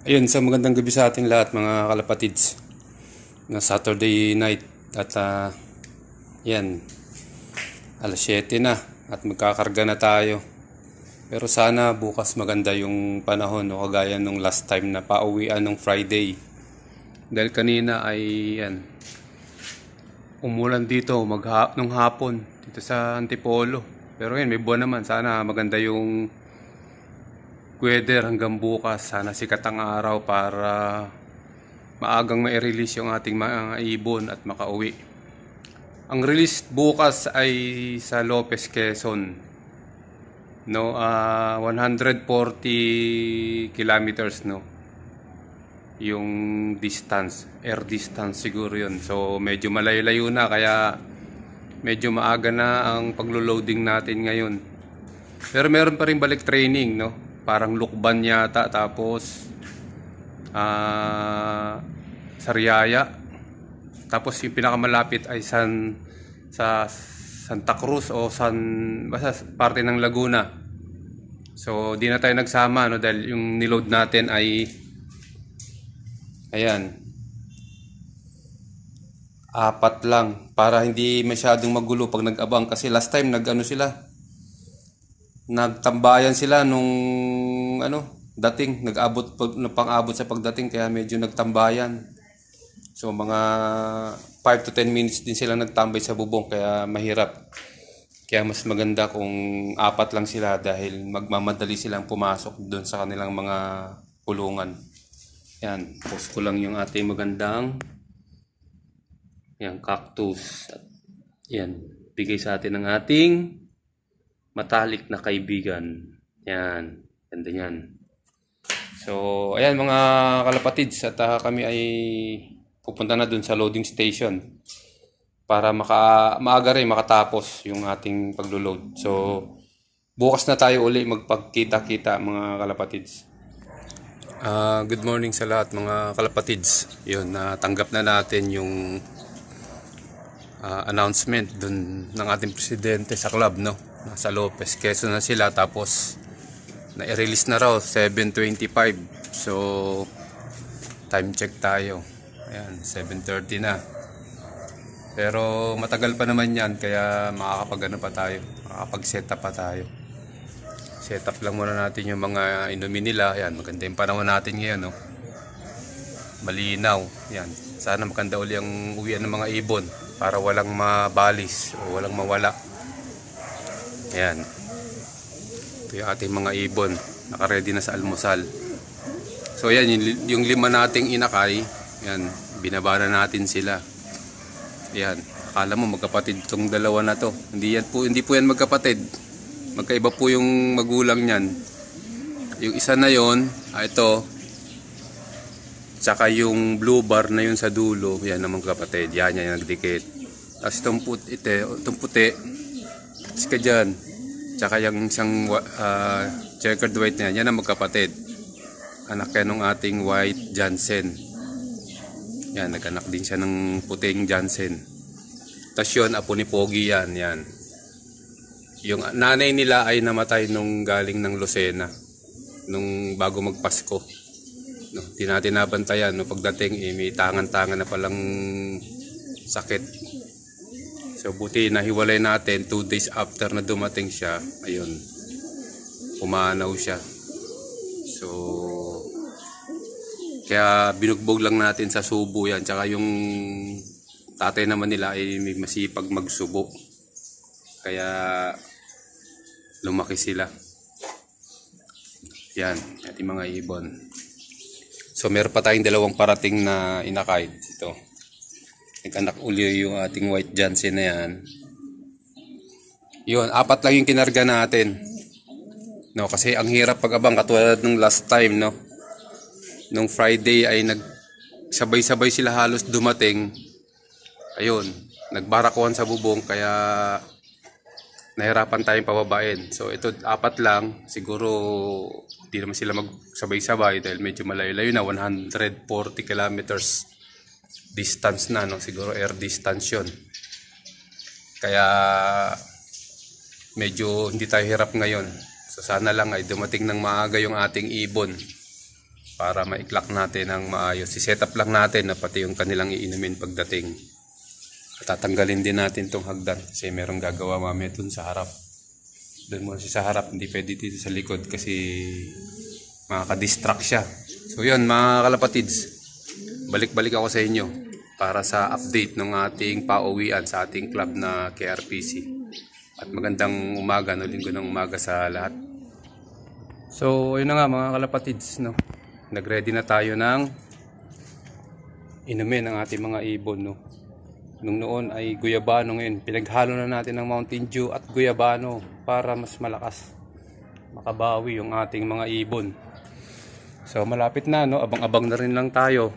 Ayun, sa magandang gabi sa ating lahat mga kalapatids na Saturday night at uh, yan alas 7 na at magkakarga na tayo pero sana bukas maganda yung panahon no, kagaya nung last time na pauwian nung Friday dahil kanina ay yan umulan dito magha nung hapon dito sa Antipolo pero yan may buwan naman sana maganda yung weather hanggang bukas. Sana sikat ang araw para maagang ma-release yung ating mga ibon at makauwi. Ang release bukas ay sa Lopez Quezon. No, uh, ah, 140 kilometers no. Yung distance, air distance siguro 'yun. So medyo malayo-layo na kaya medyo maaga na ang paglo-loading natin ngayon. Pero meron pa rin balik training, no? parang lukban yata tapos uh, ah, Sariaya tapos yung pinakamalapit ay San sa Santa Cruz o San basta parte ng Laguna so di na tayo nagsama no dahil yung niload natin ay ayan apat lang para hindi masyadong magulo pag nag-abang kasi last time nag-ano sila nagtambayan sila nung ano, dating nag-abot pang-abot sa pagdating kaya medyo nagtambayan. So mga 5 to 10 minutes din sila nagtambay sa bubong kaya mahirap. Kaya mas maganda kung apat lang sila dahil magmamadali silang pumasok doon sa kanilang mga kulungan. Yan, post ko lang yung ating magandang yan, cactus. Yan, bigay sa atin ng ating matalik na kaibigan. Yan. Ganda yan. So, ayan mga kalapatids at uh, kami ay pupunta na dun sa loading station para maka, maaga rin makatapos yung ating paglo-load. So, bukas na tayo uli magpagkita-kita mga kalapatids. Uh, good morning sa lahat mga kalapatids. Yun, natanggap uh, na natin yung uh, announcement dun ng ating presidente sa club no nasa Lopez Quezon na sila tapos na-release na raw 7.25 so time check tayo ayan 7.30 na pero matagal pa naman yan kaya makakapagano pa tayo makakapag setup pa tayo setup lang muna natin yung mga inumin nila ayan maganda yung panahon natin ngayon no malinaw yan sana maganda uli ang uwian ng mga ibon para walang mabalis o walang mawala ayan ito yung ating mga ibon nakaredy na sa almusal so ayan yung, yung lima nating inakay ayan binabara natin sila ayan akala mo magkapatid tong dalawa na to hindi, yan po, hindi po yan magkapatid magkaiba po yung magulang niyan yung isa na yon ah, ito Tsaka yung blue bar na yun sa dulo, yan naman kapatid, yan yan nagdikit. Tapos itong puti, itong puti, sika dyan. Tsaka yung isang uh, checkered white na yan, yan ang magkapatid. Anak yan ng ating white Jansen. Yan, naganak din siya ng puting Jansen. Tapos yun, apo ni Pogi yan, yan. Yung nanay nila ay namatay nung galing ng Lucena nung bago magpasko no, di natin nabantayan no, pagdating eh, may tangan-tangan na palang sakit so buti nahiwalay natin 2 days after na dumating siya ayun pumanaw siya so kaya binugbog lang natin sa subo yan tsaka yung tatay naman nila ay eh, may masipag magsubo kaya lumaki sila yan yung mga ibon So meron pa tayong dalawang parating na inakaid. Ito. Nag-anak uli yung ating white Johnson na yan. Yun, apat lang yung kinarga natin. No, kasi ang hirap pag-abang katulad ng last time, no. Nung Friday ay nag sabay-sabay sila halos dumating. Ayun, nagbarakuhan sa bubong kaya nahirapan tayong pababain. So ito apat lang, siguro hindi naman sila magsabay-sabay dahil medyo malayo-layo na, 140 kilometers distance na, no? siguro air distance yun. Kaya medyo hindi tayo hirap ngayon. So sana lang ay dumating ng maaga yung ating ibon para maiklak natin ng maayos. Si setup lang natin na pati yung kanilang iinumin pagdating tatanggalin din natin tong hagdan kasi merong gagawa mami dun sa harap doon mo sa harap hindi pwede dito sa likod kasi makakadistract siya so yun mga kalapatids balik-balik ako sa inyo para sa update ng ating pauwian sa ating club na KRPC at magandang umaga no linggo ng umaga sa lahat so yun na nga mga kalapatids no nagready na tayo ng inumin ang ating mga ibon no Nung noon ay guyabano ngayon. Pinaghalo na natin ng Mountain Dew at guyabano para mas malakas. Makabawi yung ating mga ibon. So malapit na no, abang-abang na rin lang tayo.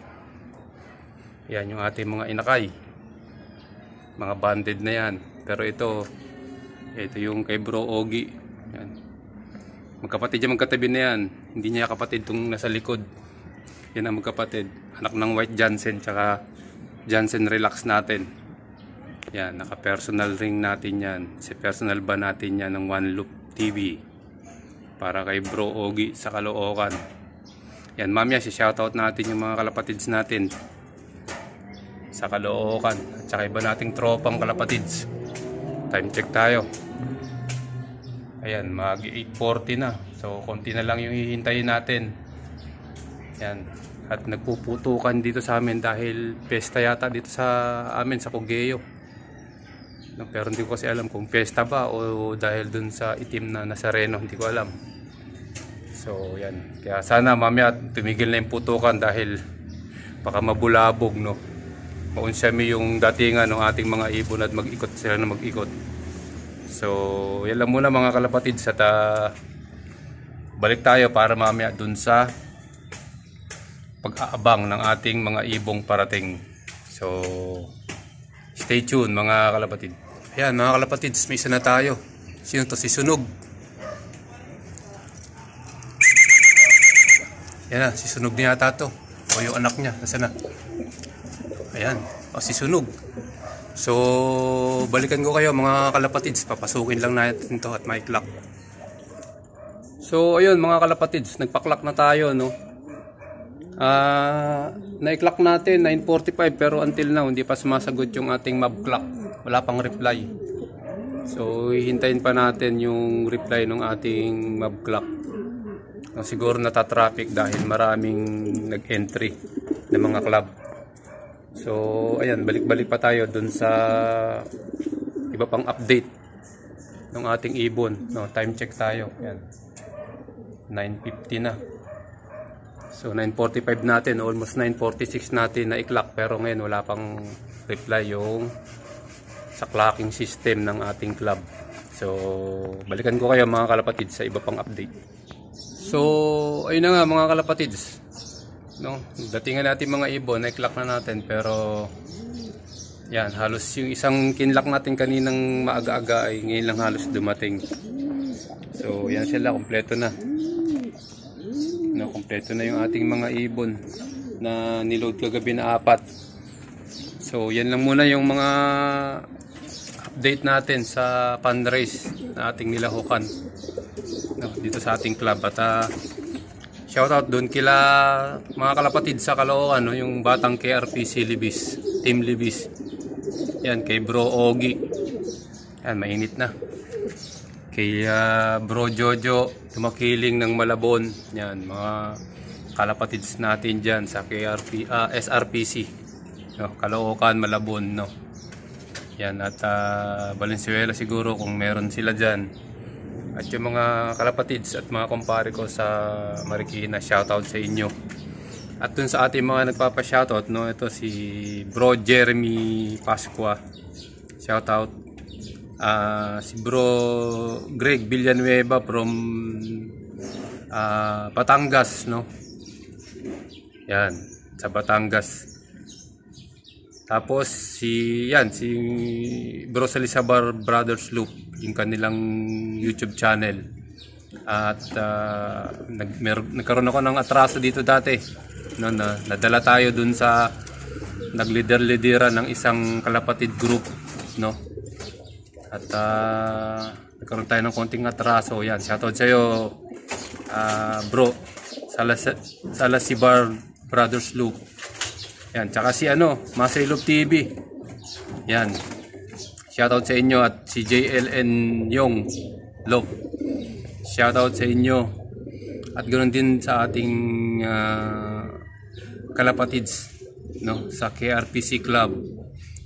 Yan yung ating mga inakay. Mga banded na yan. Pero ito, ito yung kay Bro Ogi. Yan. Magkapatid yung magkatabi na yan. Hindi niya kapatid itong nasa likod. Yan ang magkapatid. Anak ng White Johnson tsaka Jansen Relax natin. Yan, naka-personal ring natin yan. Si personal ba natin yan ng One Loop TV. Para kay Bro Ogi sa Caloocan. Yan, mamaya si shoutout natin yung mga kalapatids natin. Sa Caloocan. At saka iba nating tropang kalapatids. Time check tayo. Ayan, mag 8.40 na. So, konti na lang yung hihintayin natin. Yan. At nagpuputukan dito sa amin dahil pesta yata dito sa amin sa Cogeo. No, pero hindi ko kasi alam kung pesta ba o dahil dun sa itim na Nazareno, hindi ko alam. So yan, kaya sana mamaya tumigil na yung putukan dahil baka mabulabog no. Maunsyami yung datingan ng ating mga ibon at mag-ikot sila na mag-ikot. So yan lang muna mga kalapatid sa ta balik tayo para mamaya dun sa pag-aabang ng ating mga ibong parating. So, stay tuned mga kalapatid. Ayan mga kalapatid, may isa na tayo. Sino to? Si Sunog. Ayan na, si Sunog niya ata to. O yung anak niya, nasa na? Ayan, o si Sunog. So, balikan ko kayo mga kalapatids. Papasukin lang natin to at may clock. So, ayun mga kalapatids. Nagpa-clock na tayo, no? Uh, na-clock natin 9.45 pero until now hindi pa sumasagot yung ating mob clock. Wala pang reply. So hihintayin pa natin yung reply ng ating mob clock. So, siguro natatraffic dahil maraming nag-entry ng mga club. So ayan, balik-balik pa tayo dun sa iba pang update ng ating ibon. No, time check tayo. Ayan. 9.50 na. So 9.45 natin, almost 9.46 natin na i-clock pero ngayon wala pang reply yung sa clocking system ng ating club. So balikan ko kayo mga kalapatid sa iba pang update. So ayun na nga mga kalapatids. No, datingan natin mga ibon, na-clock na natin pero yan, halos yung isang kinlock natin kaninang maaga-aga ay ngayon lang halos dumating. So yan sila, kumpleto na. No, kompleto na yung ating mga ibon na niload kagabi na apat. So, yan lang muna yung mga update natin sa fundraise na ating nilahukan no, dito sa ating club. At uh, shoutout doon kila mga kalapatid sa Caloocan, no, yung batang KRPC Libis, Team Libis. Yan, kay Bro Ogi. Yan, mainit na. Kay uh, Bro Jojo tumakiling ng Malabon. Yan, mga kalapatids natin dyan sa KRP, uh, ah, SRPC. No, Kaloocan, Malabon. No. Yan, at uh, Valenzuela siguro kung meron sila dyan. At yung mga kalapatids at mga kumpare ko sa Marikina, shoutout sa inyo. At dun sa ating mga nagpapa-shoutout, no, ito si Bro Jeremy Pasqua. Shoutout uh, si bro Greg Villanueva from uh, Batangas no yan sa Batangas tapos si yan si Bro Salisabar Brothers Loop yung kanilang YouTube channel at uh, nag, mer, nagkaroon ako ng atraso dito dati no, na, nadala tayo dun sa nagleader lidera ng isang kalapatid group no at uh, nagkaroon tayo ng konting atraso. Yan, shoutout sa'yo, uh, bro. Sala Salas, Salasibar Brothers Loop. Yan, tsaka si ano, Masay Loop TV. Yan. Shoutout sa inyo at si JLN Yong Loop. Shoutout sa inyo. At ganoon din sa ating uh, kalapatids no, sa KRPC Club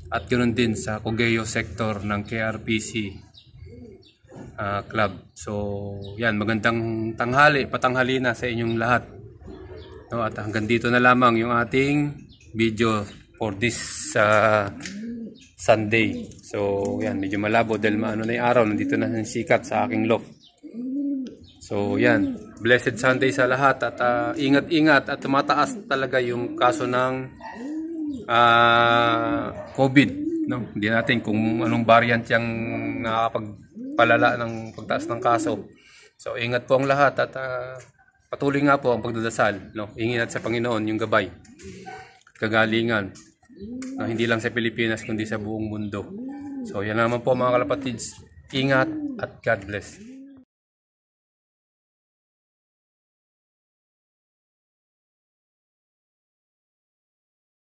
at ganoon din sa Cogeo sector ng KRPC uh, ah, club. So, yan, magandang tanghali, patanghali na sa inyong lahat. No, at hanggang dito na lamang yung ating video for this uh, Sunday. So, yan, medyo malabo dahil maano na yung araw, nandito na ang sikat sa aking loft. So, yan, blessed Sunday sa lahat at ah, ingat-ingat uh, ingat -ingat at tumataas talaga yung kaso ng uh, COVID. No? Hindi natin kung anong variant yang nakakapagpalala ng pagtaas ng kaso. So ingat po ang lahat at uh, patuloy nga po ang pagdadasal. No? Ingat sa Panginoon yung gabay at kagalingan. No, hindi lang sa Pilipinas kundi sa buong mundo. So yan naman po mga kalapatids. Ingat at God bless.